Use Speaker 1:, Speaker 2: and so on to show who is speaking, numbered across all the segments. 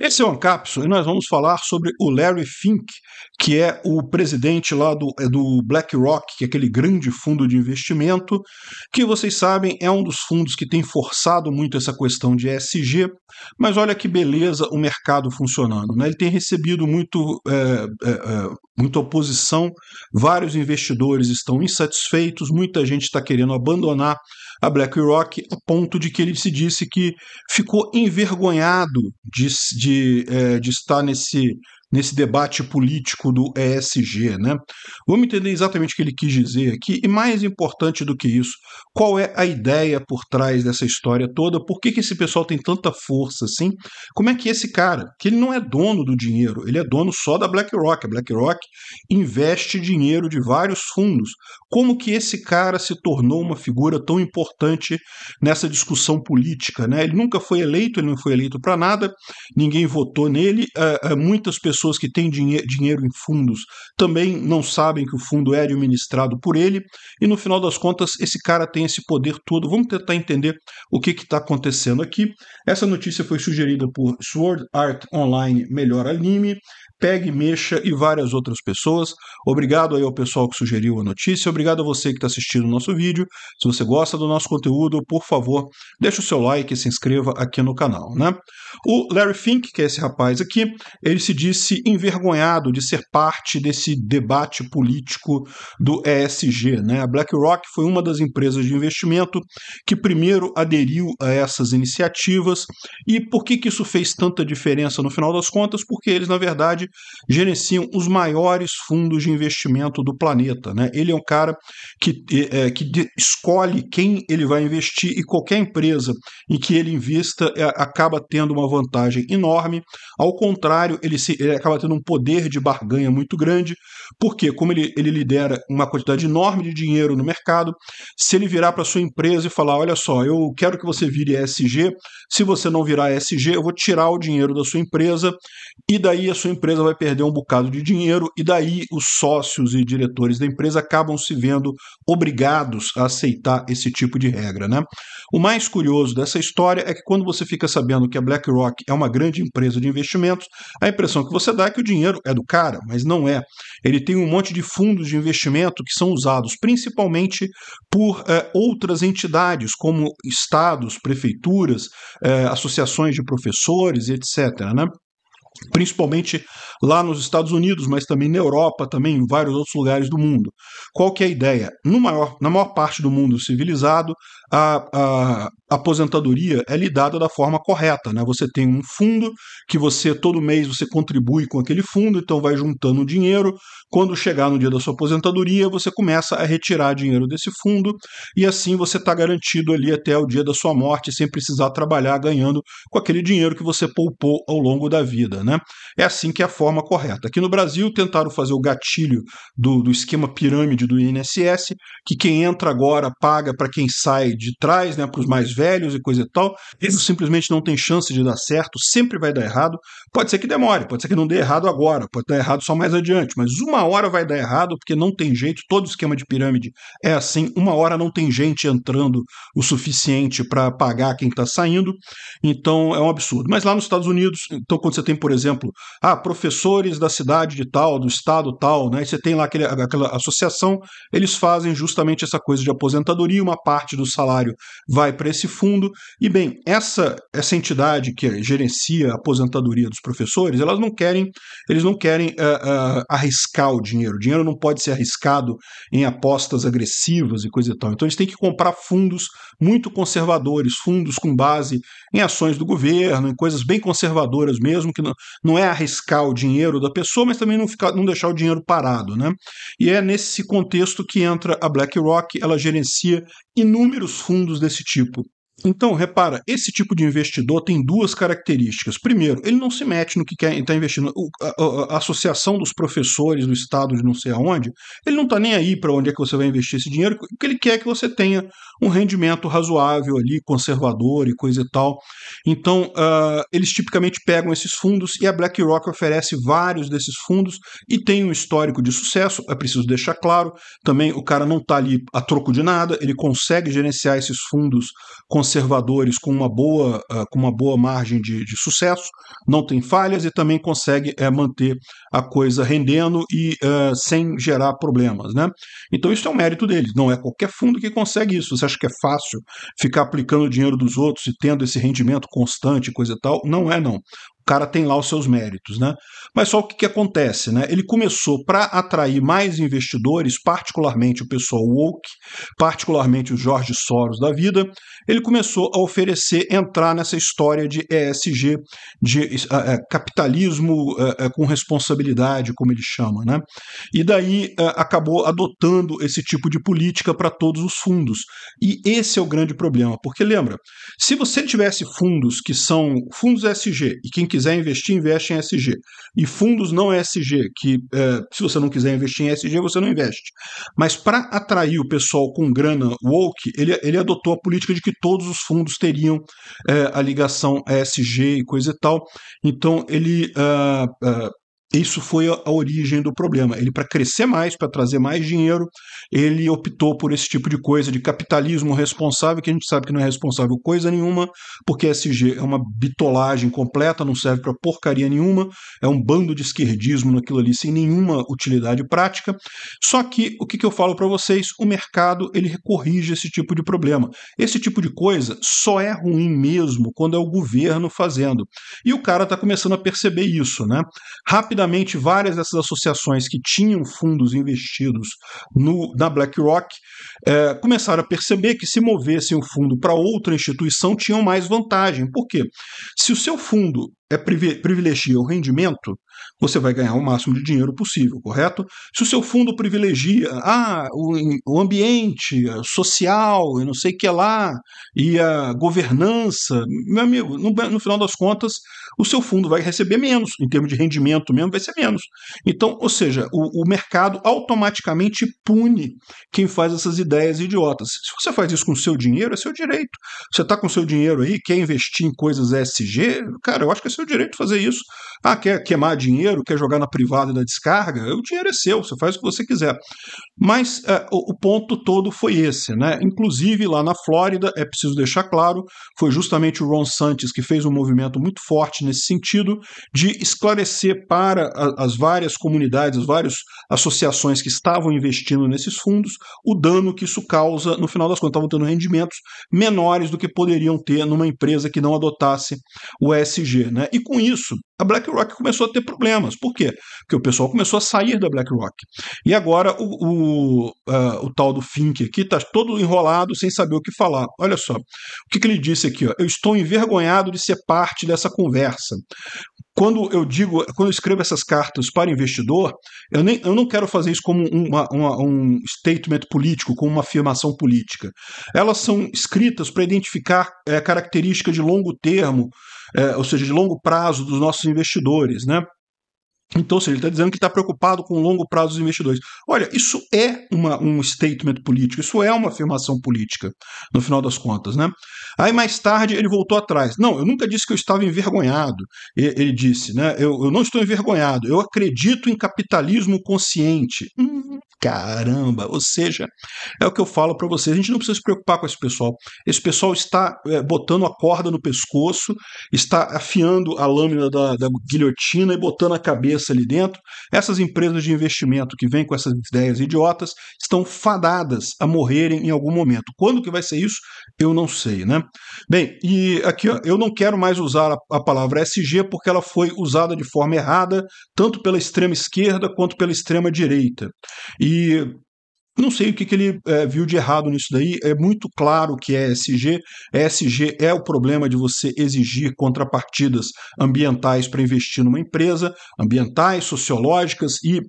Speaker 1: Esse é o Ancapso e nós vamos falar sobre o Larry Fink, que é o presidente lá do, é do BlackRock, que é aquele grande fundo de investimento, que vocês sabem é um dos fundos que tem forçado muito essa questão de ESG, mas olha que beleza o mercado funcionando. Né? Ele tem recebido muito, é, é, é, muita oposição, vários investidores estão insatisfeitos, muita gente está querendo abandonar a BlackRock, a ponto de que ele se disse que ficou envergonhado de, de de, é, de estar nesse nesse debate político do ESG, né? Vamos entender exatamente o que ele quis dizer aqui e mais importante do que isso, qual é a ideia por trás dessa história toda? Por que, que esse pessoal tem tanta força assim? Como é que esse cara, que ele não é dono do dinheiro, ele é dono só da BlackRock, a BlackRock investe dinheiro de vários fundos. Como que esse cara se tornou uma figura tão importante nessa discussão política, né? Ele nunca foi eleito, ele não foi eleito para nada, ninguém votou nele, uh, uh, muitas pessoas pessoas que têm dinhe dinheiro em fundos também não sabem que o fundo é administrado por ele, e no final das contas esse cara tem esse poder todo. Vamos tentar entender o que está acontecendo aqui. Essa notícia foi sugerida por Sword Art Online Melhor Anime, Pegue, Mexa e várias outras pessoas. Obrigado aí ao pessoal que sugeriu a notícia, obrigado a você que está assistindo o nosso vídeo. Se você gosta do nosso conteúdo, por favor, deixe o seu like e se inscreva aqui no canal. Né? O Larry Fink, que é esse rapaz aqui, ele se disse envergonhado de ser parte desse debate político do ESG. Né? A BlackRock foi uma das empresas de investimento que primeiro aderiu a essas iniciativas. E por que, que isso fez tanta diferença no final das contas? Porque eles, na verdade, gerenciam os maiores fundos de investimento do planeta. Né? Ele é um cara que, é, que escolhe quem ele vai investir e qualquer empresa em que ele invista é, acaba tendo uma vantagem enorme. Ao contrário, ele, se, ele acaba tendo um poder de barganha muito grande, porque, como ele, ele lidera uma quantidade enorme de dinheiro no mercado, se ele virar para sua empresa e falar: olha só, eu quero que você vire ESG, se você não virar ESG, eu vou tirar o dinheiro da sua empresa, e daí a sua empresa empresa vai perder um bocado de dinheiro e daí os sócios e diretores da empresa acabam se vendo obrigados a aceitar esse tipo de regra, né? O mais curioso dessa história é que quando você fica sabendo que a BlackRock é uma grande empresa de investimentos, a impressão que você dá é que o dinheiro é do cara, mas não é. Ele tem um monte de fundos de investimento que são usados principalmente por eh, outras entidades, como estados, prefeituras, eh, associações de professores, etc. Né? principalmente lá nos Estados Unidos, mas também na Europa, também em vários outros lugares do mundo. Qual que é a ideia? No maior, na maior parte do mundo civilizado, a, a, aposentadoria é lidada da forma correta, né? Você tem um fundo que você todo mês você contribui com aquele fundo, então vai juntando dinheiro. Quando chegar no dia da sua aposentadoria, você começa a retirar dinheiro desse fundo e assim você está garantido ali até o dia da sua morte sem precisar trabalhar ganhando com aquele dinheiro que você poupou ao longo da vida. Né? É assim que é a forma correta. Aqui no Brasil, tentaram fazer o gatilho do, do esquema pirâmide do INSS, que quem entra agora paga para quem sai de trás, né, para os mais velhos e coisa e tal. Isso simplesmente não tem chance de dar certo, sempre vai dar errado. Pode ser que demore, pode ser que não dê errado agora, pode dar errado só mais adiante, mas uma hora vai dar errado porque não tem jeito, todo esquema de pirâmide é assim, uma hora não tem gente entrando o suficiente para pagar quem está saindo, então é um absurdo. Mas lá nos Estados Unidos, então quando você tem, por por exemplo, ah, professores da cidade de tal, do estado tal, né? E você tem lá aquele, aquela associação, eles fazem justamente essa coisa de aposentadoria, uma parte do salário vai para esse fundo. E bem, essa essa entidade que gerencia a aposentadoria dos professores, elas não querem, eles não querem uh, uh, arriscar o dinheiro. O dinheiro não pode ser arriscado em apostas agressivas e coisa e tal. Então eles têm que comprar fundos muito conservadores, fundos com base em ações do governo, em coisas bem conservadoras mesmo, que não, não é arriscar o dinheiro da pessoa, mas também não, ficar, não deixar o dinheiro parado. Né? E é nesse contexto que entra a BlackRock, ela gerencia inúmeros fundos desse tipo. Então, repara, esse tipo de investidor tem duas características. Primeiro, ele não se mete no que quer está investindo. a, a, associação dos professores do estado de não sei aonde, ele não está nem aí para onde é que você vai investir esse dinheiro, porque ele quer que você tenha um rendimento razoável ali, conservador e coisa e tal. Então, uh, eles tipicamente pegam esses fundos e a BlackRock oferece vários desses fundos e tem um histórico de sucesso, é preciso deixar claro. Também o cara não está ali a troco de nada, ele consegue gerenciar esses fundos conservadores com uma boa, uh, com uma boa margem de, de, sucesso, não tem falhas e também consegue uh, manter a coisa rendendo e uh, sem gerar problemas. Né? Então isso é um mérito deles, não é qualquer fundo que consegue isso. Você acha que é fácil ficar aplicando o dinheiro dos outros e tendo esse rendimento constante, coisa e tal? Não é não cara tem lá os seus méritos, né? Mas só o que, que acontece, né? Ele começou para atrair mais investidores, particularmente o pessoal woke, particularmente o Jorge Soros da vida, ele começou a oferecer entrar nessa história de ESG, de uh, capitalismo uh, com responsabilidade, como ele chama, né? E daí uh, acabou adotando esse tipo de política para todos os fundos. E esse é o grande problema, porque lembra, se você tivesse fundos que são fundos ESG e quem quiser quiser investir, investe em SG. E fundos não SG, que é, se você não quiser investir em SG, você não investe. Mas para atrair o pessoal com grana woke, ele, ele adotou a política de que todos os fundos teriam é, a ligação ESG e coisa e tal. Então ele uh, uh, isso foi a origem do problema. Ele, para crescer mais, para trazer mais dinheiro, ele optou por esse tipo de coisa de capitalismo responsável, que a gente sabe que não é responsável coisa nenhuma, porque SG é uma bitolagem completa, não serve para porcaria nenhuma, é um bando de esquerdismo naquilo ali sem nenhuma utilidade prática. Só que o que, que eu falo para vocês? O mercado ele corrige esse tipo de problema. Esse tipo de coisa só é ruim mesmo quando é o governo fazendo. E o cara está começando a perceber isso, né? rápido rapidamente várias dessas associações que tinham fundos investidos no, na BlackRock é, começaram a perceber que se movessem o fundo para outra instituição tinham mais vantagem. Por quê? Se o seu fundo é privilegia o rendimento, você vai ganhar o máximo de dinheiro possível, correto? Se o seu fundo privilegia ah, o, ambiente eh, social, eu não sei o que é lá, e a governança, meu amigo, no, no final das contas, o seu fundo vai receber menos, em termos de rendimento mesmo, vai ser menos. Então, ou seja, o, o mercado automaticamente pune quem faz essas ideias idiotas. Se você faz isso com o seu dinheiro, é seu direito. Você está com o seu dinheiro aí, quer investir em coisas ESG, cara, eu acho que é seu direito fazer isso. Ah, quer queimar dinheiro, quer jogar na privada da descarga? O dinheiro é seu, você faz o que você quiser. Mas é, o, o, ponto todo foi esse, né? Inclusive lá na Flórida, é preciso deixar claro, foi justamente o Ron Santos que fez um movimento muito forte nesse sentido de esclarecer para a, as várias comunidades, as várias associações que estavam investindo nesses fundos, o dano que isso causa, no final das contas, estavam tendo rendimentos menores do que poderiam ter numa empresa que não adotasse o ESG. Né? E com isso, a BlackRock começou a ter problemas. Por quê? Porque o pessoal começou a sair da BlackRock. E agora o, o, uh, o tal do Fink aqui está todo enrolado, sem saber o que falar. Olha só, o que, que ele disse aqui? Ó? Eu estou envergonhado de ser parte dessa conversa quando eu digo, quando eu escrevo essas cartas para investidor, eu, nem, eu não quero fazer isso como uma, uma, um statement político, como uma afirmação política. Elas são escritas para identificar é, características de longo termo, é, ou seja, de longo prazo dos nossos investidores, né? Então, seja, ele está dizendo que está preocupado com o longo prazo dos investidores. Olha, isso é uma, um statement político, isso é uma afirmação política, no final das contas, né? Aí mais tarde ele voltou atrás. Não, eu nunca disse que eu estava envergonhado. Ele disse, né? Eu, eu não estou envergonhado, eu acredito em capitalismo consciente. Hum, caramba! Ou seja, é o que eu falo para vocês. A gente não precisa se preocupar com esse pessoal. Esse pessoal está é, botando a corda no pescoço, está afiando a lâmina da, da guilhotina e botando a cabeça cabeça ali dentro, essas empresas de investimento que vêm com essas ideias idiotas estão fadadas a morrerem em algum momento. Quando que vai ser isso? Eu não sei, né? Bem, e aqui ó, eu não quero mais usar a, a palavra SG porque ela foi usada de forma errada, tanto pela extrema esquerda quanto pela extrema direita. E não sei o que, que ele é, viu de errado nisso daí. É muito claro que é ESG. ESG é o problema de você exigir contrapartidas ambientais para investir numa empresa, ambientais, sociológicas e é,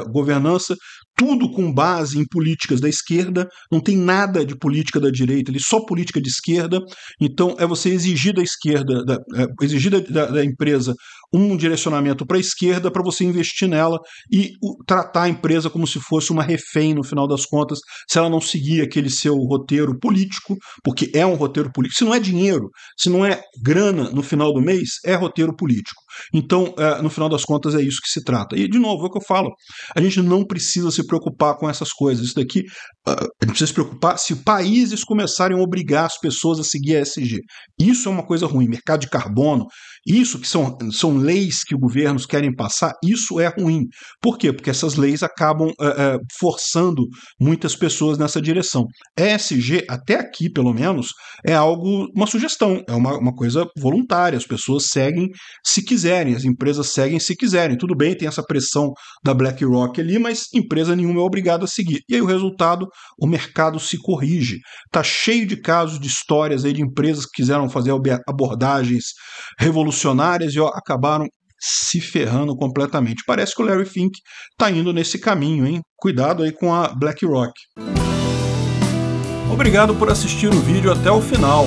Speaker 1: é, governança tudo com base em políticas da esquerda, não tem nada de política da direita, ele só política de esquerda. Então, é você exigir da esquerda, da, é, exigir da, da, da, empresa um direcionamento para a esquerda para você investir nela e o, tratar a empresa como se fosse uma refém, no final das contas, se ela não seguir aquele seu roteiro político, porque é um roteiro político. Se não é dinheiro, se não é grana no final do mês, é roteiro político. Então, é, no final das contas, é isso que se trata. E, de novo, é o que eu falo: a gente não precisa se preocupar com essas coisas. Isso daqui, uh, a gente precisa se preocupar se países começarem a obrigar as pessoas a seguir a ESG. Isso é uma coisa ruim. Mercado de carbono, isso que são, são leis que governos querem passar, isso é ruim. Por quê? Porque essas leis acabam uh, uh, forçando muitas pessoas nessa direção. ESG, até aqui pelo menos, é algo, uma sugestão, é uma, uma coisa voluntária. As pessoas seguem se quiser quiserem, as empresas seguem se quiserem. Tudo bem, tem essa pressão da BlackRock ali, mas empresa nenhuma é obrigada a seguir. E aí o resultado, o mercado se corrige. Tá cheio de casos, de histórias aí de empresas que quiseram fazer abordagens revolucionárias e ó, acabaram se ferrando completamente. Parece que o Larry Fink tá indo nesse caminho, hein? Cuidado aí com a BlackRock. Obrigado por assistir o vídeo até o final.